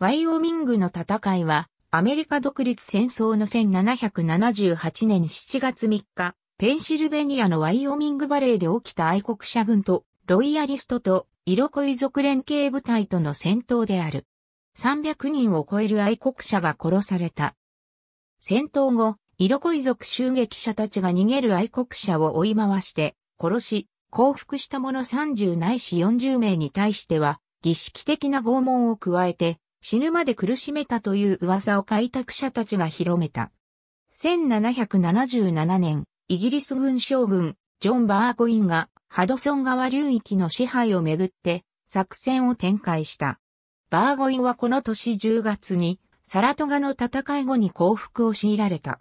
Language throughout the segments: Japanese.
ワイオミングの戦いは、アメリカ独立戦争の1778年7月3日、ペンシルベニアのワイオミングバレーで起きた愛国者軍と、ロイヤリストと、色恋族連携部隊との戦闘である。300人を超える愛国者が殺された。戦闘後、色恋族襲撃者たちが逃げる愛国者を追い回して、殺し、降伏した者30ないし40名に対しては、儀式的な拷問を加えて、死ぬまで苦しめたという噂を開拓者たちが広めた。1777年、イギリス軍将軍、ジョン・バーコインが、ハドソン川流域の支配をめぐって、作戦を展開した。バーゴインはこの年10月に、サラトガの戦い後に降伏を強いられた。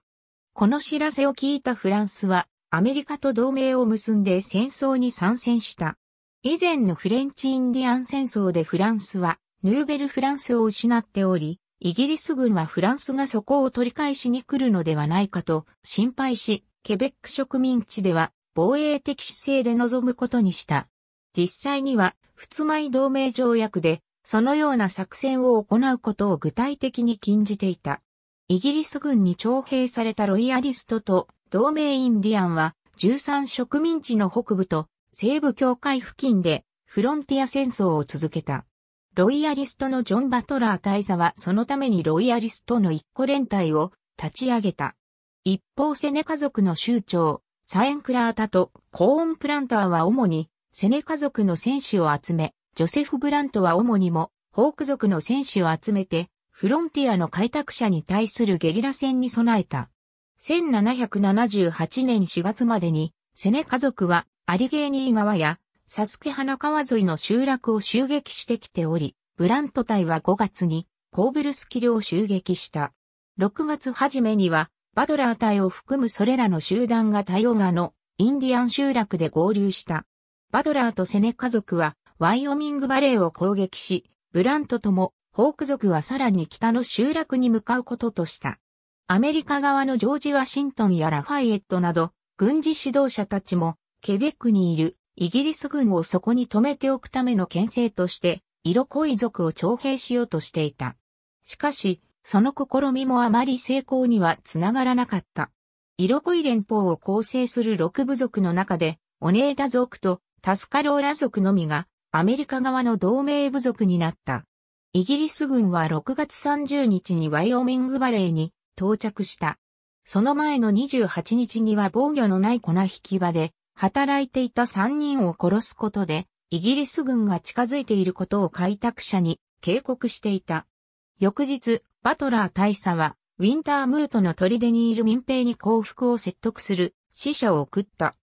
この知らせを聞いたフランスは、アメリカと同盟を結んで戦争に参戦した。以前のフレンチインディアン戦争でフランスは、ヌーベルフランスを失っており、イギリス軍はフランスがそこを取り返しに来るのではないかと心配し、ケベック植民地では防衛的姿勢で臨むことにした。実際には、仏前同盟条約で、そのような作戦を行うことを具体的に禁じていた。イギリス軍に徴兵されたロイヤリストと同盟インディアンは13植民地の北部と西部境界付近でフロンティア戦争を続けた。ロイヤリストのジョン・バトラー大佐はそのためにロイヤリストの一個連隊を立ち上げた。一方セネ家族の州長、サエン・クラータとコーン・プランターは主にセネ家族の戦士を集め、ジョセフ・ブラントは主にもホーク族の戦士を集めて、フロンティアの開拓者に対するゲリラ戦に備えた。1778年4月までにセネ家族はアリゲーニー川やサスケ花川沿いの集落を襲撃してきており、ブラント隊は5月にコーベルスキルを襲撃した。6月初めには、バドラー隊を含むそれらの集団がタヨガのインディアン集落で合流した。バドラーとセネ家族はワイオミングバレーを攻撃し、ブラントともホーク族はさらに北の集落に向かうこととした。アメリカ側のジョージ・ワシントンやラファイエットなど軍事指導者たちもケベックにいるイギリス軍をそこに止めておくための牽制として、色恋族を徴兵しようとしていた。しかし、その試みもあまり成功にはつながらなかった。色恋連邦を構成する六部族の中で、オネーダ族とタスカローラ族のみがアメリカ側の同盟部族になった。イギリス軍は6月30日にワイオミングバレーに到着した。その前の28日には防御のない粉引き場で働いていた3人を殺すことで、イギリス軍が近づいていることを開拓者に警告していた。翌日、バトラー大佐は、ウィンタームートの砦にいる民兵に降伏を説得する死者を送った。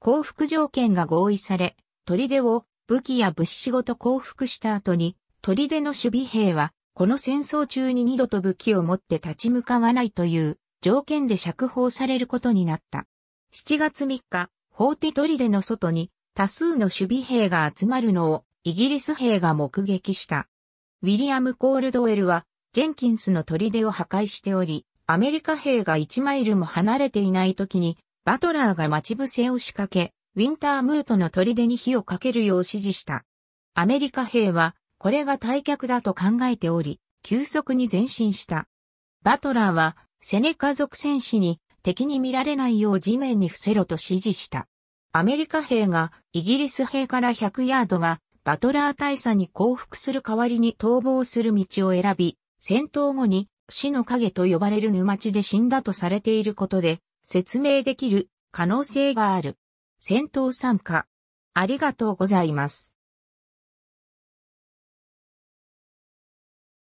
降伏条件が合意され、砦を武器や物資ごと降伏した後に、砦の守備兵は、この戦争中に二度と武器を持って立ち向かわないという条件で釈放されることになった。7月3日、法ーテデの外に多数の守備兵が集まるのをイギリス兵が目撃した。ウィリアム・コールドウェルはジェンキンスの砦を破壊しており、アメリカ兵が1マイルも離れていない時にバトラーが待ち伏せを仕掛け、ウィンタームートの砦に火をかけるよう指示した。アメリカ兵はこれが退却だと考えており、急速に前進した。バトラーはセネカ族戦士に敵に見られないよう地面に伏せろと指示した。アメリカ兵がイギリス兵から100ヤードがバトラー大佐に降伏する代わりに逃亡する道を選び、戦闘後に死の影と呼ばれる沼地で死んだとされていることで説明できる可能性がある。戦闘参加。ありがとうございます。